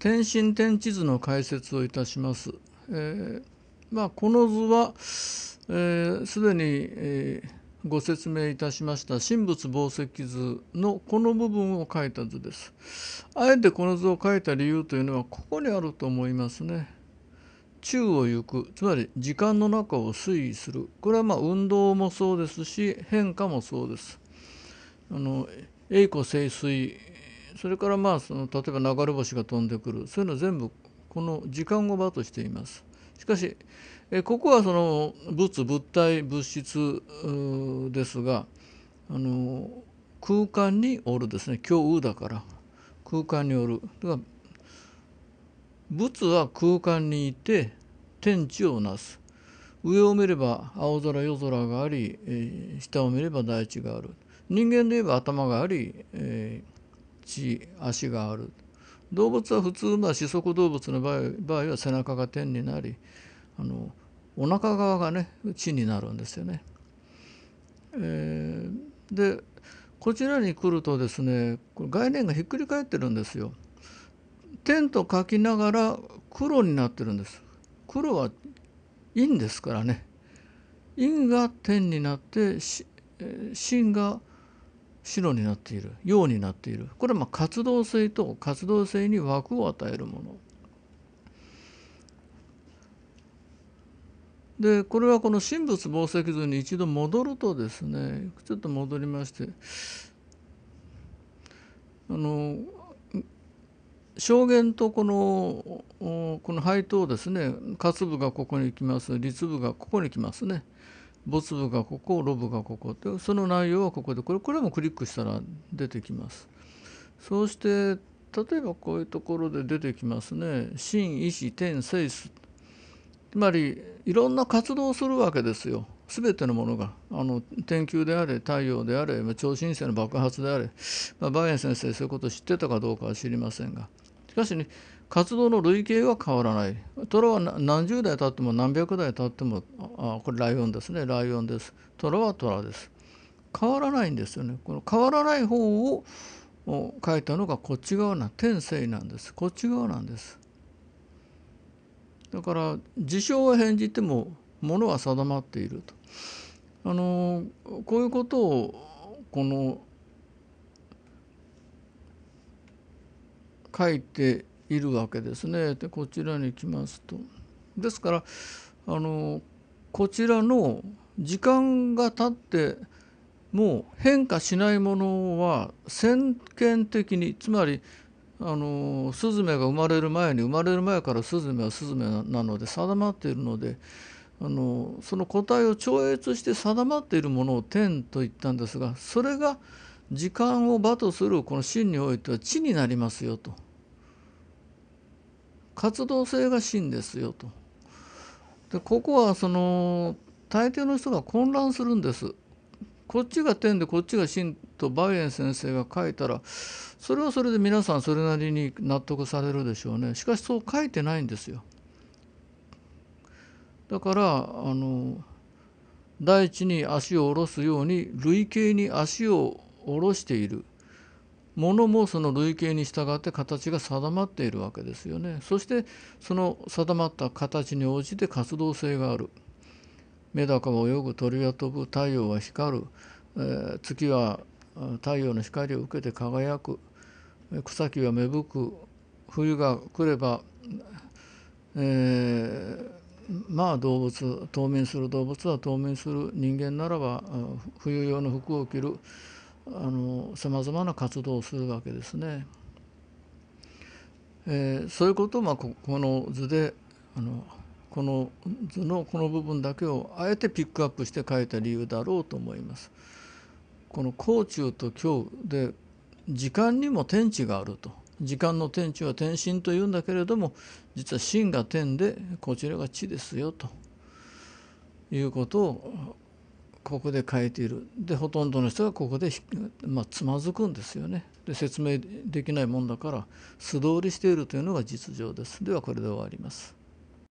天神天地図の解説をいたします。えー、まあ、この図はすで、えー、に、えー、ご説明いたしました神仏宝石図のこの部分を書いた図です。あえてこの図を書いた理由というのはここにあると思いますね。宙を行くつまり時間の中を推移するこれはまあ運動もそうですし変化もそうです。あの栄枯盛衰それからまあその例えば流れ星が飛んでくるそういうの全部この時間を場としています。しかしここはその物物体物質ですがあの空間におるですね共有だから空間におる。では。物は空間にいて天地をなす。上を見れば青空夜空があり、下を見れば大地がある。人間で言えば頭があり、えー口足がある動物は普通まあ四足動物の場合場合は背中が点になりあのお腹側がね地になるんですよね。えー、でこちらに来るとですねこれ概念がひっくり返ってるんですよ。天と書きながら黒になってるんです。黒は陰ですからね。陰が点になって心が白になっている陽になっているこれはま活動性と活動性に枠を与えるもの。でこれはこの神仏防石図に一度戻るとですねちょっと戻りましてあの証言とこのこの配当ですね活部がここに来ます立部がここに来ますね。ボツ部がここロブがここでその内容はここでこれこれもクリックしたら出てきますそうして例えばこういうところで出てきますね「心意志天性質」つまりいろんな活動をするわけですよ全てのものがあの天球であれ太陽であれ超新星の爆発であれ、まあ、バイエン先生そういうことを知ってたかどうかは知りませんがしかしね活動の類型は変わらない虎は何十代経っても何百代経ってもあこれライオンですねライオンです虎は虎です変わらないんですよねこの変わらない方を書いたのがこっち側な天性なんですこっち側なんですだから事象は変じてもものは定まっているとあのこういうことをこの書いているわけですね。でこちらに来ますと。ですからあのこちらの時間が経ってもう変化しないものは先見的につまりあのスズメが生まれる前に生まれる前からスズメはスズメなので定まっているのであのその個体を超越して定まっているものを天と言ったんですがそれが時間を場とするこの真においては地になりますよと。活動性が真ですよと。でここはその大抵の人が混乱するんです。こっちが点でこっちが真とバイエン先生が書いたらそれはそれで皆さんそれなりに納得されるでしょうね。しかしそう書いてないんですよ。だからあの大地に足を下ろすように累計に足を下ろしている物もその類型に従って形が定まっているわけですよねそしてその定まった形に応じて活動性があるメダカは泳ぐ鳥は飛ぶ太陽は光る、えー、月は太陽の光を受けて輝く草木は芽吹く冬が来れば、えー、まあ動物冬眠する動物は冬眠する人間ならば冬用の服を着るあの様々な活動をするわけですね。えー、そういうことを、まあ、ここの図であのこの図のこの部分だけをあえてピックアップして書いた理由だろうと思います。この高中と今日で時間にも天地があると時間の天地は天神というんだけれども実は真が天でこちらが地ですよということをここで変えているでほとんどの人がここで、まあ、つまずくんですよねで説明できないもんだから素通りしているというのが実情ですではこれで終わります。